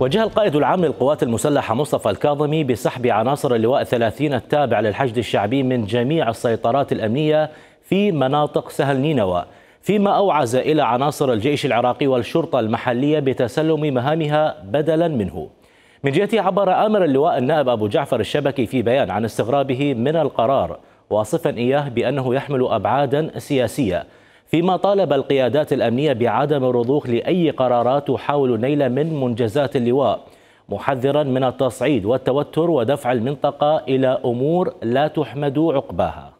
وجه القائد العام للقوات المسلحة مصطفى الكاظمي بسحب عناصر اللواء 30 التابع للحشد الشعبي من جميع السيطرات الأمنية في مناطق سهل نينوى فيما أوعز إلى عناصر الجيش العراقي والشرطة المحلية بتسلم مهامها بدلا منه من جهته عبر آمر اللواء النائب أبو جعفر الشبكي في بيان عن استغرابه من القرار واصفا إياه بأنه يحمل أبعادا سياسية فيما طالب القيادات الأمنية بعدم الرضوخ لأي قرارات تحاول النيل من منجزات اللواء محذرا من التصعيد والتوتر ودفع المنطقة إلى أمور لا تحمد عقباها